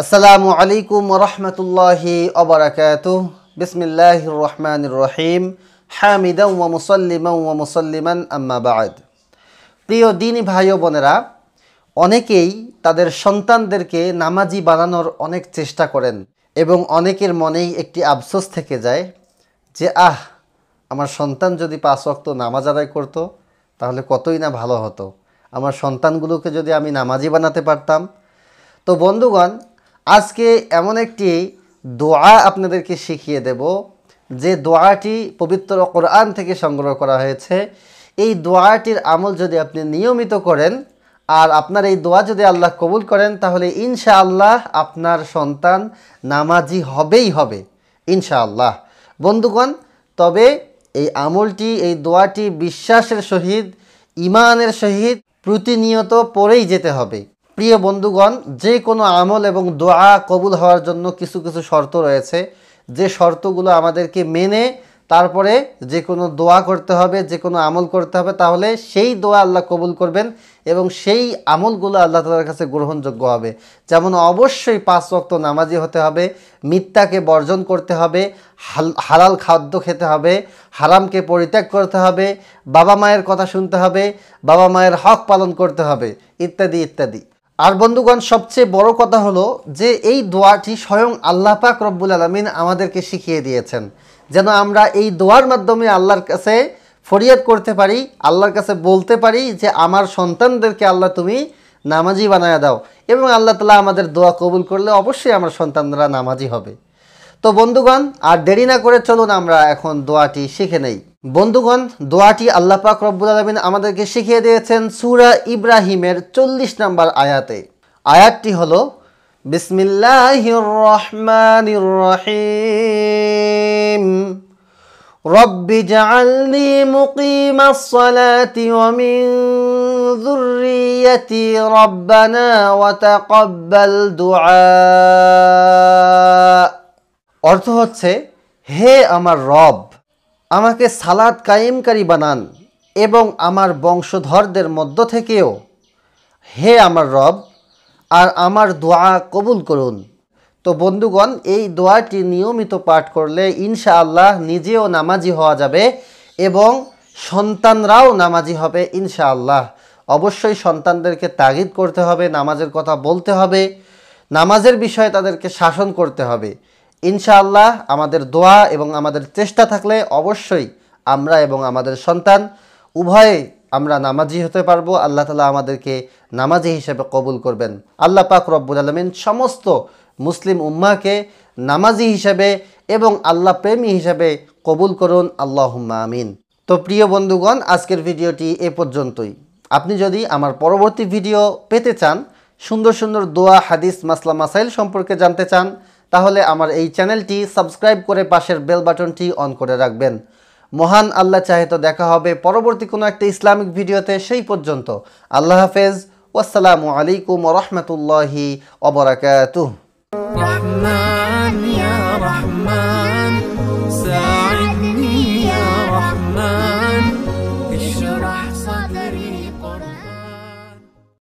আসসালামু আলাইকুম রহমতুল্লাহি অবরাকাত বিসমিল্লাহ রহমান রহিম হামিদা ওয়া মুসল্লিমা ওয়া মুসল্লিমান আম্মাবাদ প্রিয় দিন ভাই বোনেরা অনেকেই তাদের সন্তানদেরকে নামাজি বানানোর অনেক চেষ্টা করেন এবং অনেকের মনেই একটি আফসোস থেকে যায় যে আহ আমার সন্তান যদি পাঁচ অক্ত নামাজ আদায় করতো তাহলে কতই না ভালো হতো আমার সন্তানগুলোকে যদি আমি নামাজি বানাতে পারতাম তো বন্ধুগণ আজকে এমন একটি দোয়া আপনাদেরকে শিখিয়ে দেব যে দোয়াটি পবিত্র কোরআন থেকে সংগ্রহ করা হয়েছে এই দোয়াটির আমল যদি আপনি নিয়মিত করেন আর আপনার এই দোয়া যদি আল্লাহ কবুল করেন তাহলে ইনশাআল্লাহ আপনার সন্তান নামাজি হবেই হবে ইনশাআল্লাহ বন্ধুগণ তবে এই আমলটি এই দোয়াটি বিশ্বাসের সহিত ইমানের সহিত প্রতিনিয়ত পড়েই যেতে হবে প্রিয় বন্ধুগণ যে কোনো আমল এবং দোয়া কবুল হওয়ার জন্য কিছু কিছু শর্ত রয়েছে যে শর্তগুলো আমাদেরকে মেনে তারপরে যে কোনো দোয়া করতে হবে যে কোনো আমল করতে হবে তাহলে সেই দোয়া আল্লাহ কবুল করবেন এবং সেই আমলগুলো আল্লাহ তালার কাছে গ্রহণযোগ্য হবে যেমন অবশ্যই পাঁচ রক্ত নামাজি হতে হবে মিথ্যাকে বর্জন করতে হবে হালাল খাদ্য খেতে হবে হারামকে পরিত্যাগ করতে হবে বাবা মায়ের কথা শুনতে হবে বাবা মায়ের হক পালন করতে হবে ইত্যাদি ইত্যাদি আর বন্ধুগণ সবচেয়ে বড় কথা হলো যে এই দোয়াটি স্বয়ং আল্লাহ পাক রব্বুল আলমিন আমাদেরকে শিখিয়ে দিয়েছেন যেন আমরা এই দোয়ার মাধ্যমে আল্লাহর কাছে ফরিয়াদ করতে পারি আল্লাহর কাছে বলতে পারি যে আমার সন্তানদেরকে আল্লাহ তুমি নামাজি বানায় দাও এবং আল্লাহ তালা আমাদের দোয়া কবুল করলে অবশ্যই আমার সন্তানরা নামাজি হবে তো বন্ধুগণ আর দেরি না করে চলুন আমরা এখন দোয়াটি শিখে নেই বন্ধুগণ দোয়াটি পাক রব্বুল আলমিন আমাদেরকে শিখিয়ে দিয়েছেন সুরা ইব্রাহিমের চল্লিশ নম্বর আয়াতে আয়াতটি হল বিসমিল্লাহ রহমান রহিম রব্বি জাআলনি মুকিমাস সালাতি ওয়া মিন রব্বানা দুআ অর্থ হচ্ছে হে আমার রব আমাকে সালাদ কায়েমকারী বানান এবং আমার বংশধরদের মধ্য থেকেও হে আমার রব আর আমার দোয়া কবুল করুন তো বন্ধুগণ এই দোয়াটি নিয়মিত পাঠ করলে ইনশা আল্লাহ নিজেও নামাজি হওয়া যাবে এবং সন্তানরাও নামাজি হবে ইনশা আল্লাহ অবশ্যই সন্তানদেরকে তাগিদ করতে হবে নামাজের কথা বলতে হবে নামাজের বিষয়ে তাদেরকে শাসন করতে হবে ইনশাআল্লাহ আমাদের দোয়া এবং আমাদের চেষ্টা থাকলে অবশ্যই আমরা এবং আমাদের সন্তান উভয়ে আমরা নামাজি হতে পারবো আল্লাহ তালা আমাদেরকে নামাজি হিসেবে কবুল করবেন আল্লাহ পাক রব্বুল আলমিন সমস্ত মুসলিম উম্মাকে নামাজি হিসেবে এবং আল্লাহ প্রেমী হিসেবে কবুল করুন আল্লাহুম্মা আমিন তো প্রিয় বন্ধুগণ আজকের ভিডিওটি এ পর্যন্তই আপনি যদি আমার পরবর্তী ভিডিও পেতে চান সুন্দর সুন্দর দোয়া হাদিস মাসলা মাসাইল সম্পর্কে জানতে চান তাহলে আমার এই চ্যানেলটি সাবস্ক্রাইব করে পাশের বেল বাটনটি অন করে রাখবেন মহান আল্লাহ চাহে তো দেখা হবে পরবর্তী কোনো একটা ইসলামিক ভিডিওতে সেই পর্যন্ত আল্লাহ হাফেজ ওয়াসালামু আলাইকুম রহমতুল্লাহি অবরাকাতুহ রহমান